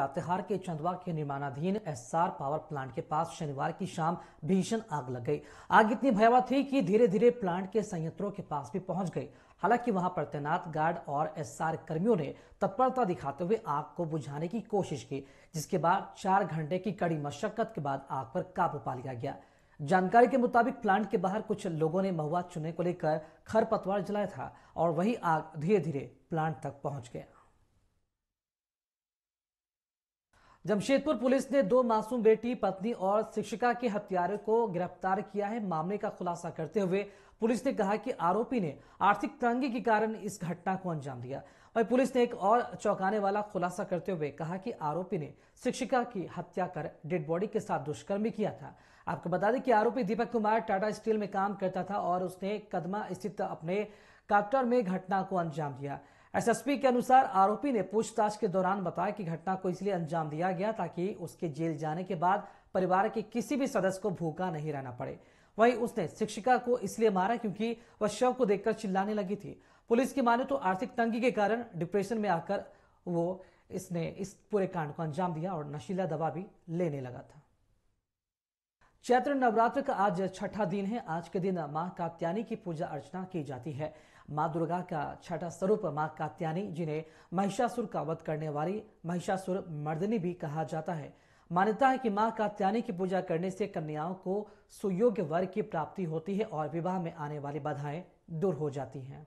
लातेहार के चंदवा के निर्माणाधीन एसआर पावर प्लांट के पास शनिवार की शाम भीषण आग लग गई आग इतनी भयावह थी कि धीरे धीरे प्लांट के संयंत्रों के पास भी पहुंच गई हालांकि वहां पर तैनात गार्ड और एसआर कर्मियों ने तत्परता दिखाते हुए आग को बुझाने की कोशिश की जिसके बाद चार घंटे की कड़ी मशक्कत के बाद आग पर काबू पा लिया गया जानकारी के मुताबिक प्लांट के बाहर कुछ लोगों ने महुआ चुने को लेकर खरपतवार जलाया था और वही आग धीरे धीरे प्लांट तक पहुंच गया जमशेदपुर पुलिस ने दो मासूम बेटी पत्नी और शिक्षिका के हत्यारे को गिरफ्तार किया है मामले का खुलासा करते हुए पुलिस ने कहा कि आरोपी ने आर्थिक तंगी के कारण इस घटना को अंजाम दिया वही पुलिस ने एक और चौंकाने वाला खुलासा करते हुए कहा कि आरोपी ने शिक्षिका की हत्या कर डेड बॉडी के साथ दुष्कर्म भी किया था आपको बता दें कि आरोपी दीपक कुमार टाटा स्टील में काम करता था और उसने कदमा स्थित अपने कैप्टर में घटना को अंजाम दिया एसएसपी के अनुसार आरोपी ने पूछताछ के दौरान बताया कि घटना को इसलिए अंजाम दिया गया ताकि उसके जेल जाने के बाद परिवार के किसी भी सदस्य को भूखा नहीं रहना पड़े वहीं उसने शिक्षिका को इसलिए मारा क्योंकि वह शव को देखकर चिल्लाने लगी थी पुलिस की माने तो आर्थिक तंगी के कारण डिप्रेशन में आकर वो इसने इस पूरे कांड को अंजाम दिया और नशीला दवा भी लेने लगा था चैत्र नवरात्र का आज छठा दिन है आज के दिन माँ कात्यानी की पूजा अर्चना की जाती है माँ दुर्गा का छठा स्वरूप माँ कात्यानी जिन्हें महिषासुर का वध करने वाली महिषासुर मर्दनी भी कहा जाता है मान्यता है कि माँ कात्यानी की पूजा करने से कन्याओं को सुयोग्य वर की प्राप्ति होती है और विवाह में आने वाली बाधाएं दूर हो जाती हैं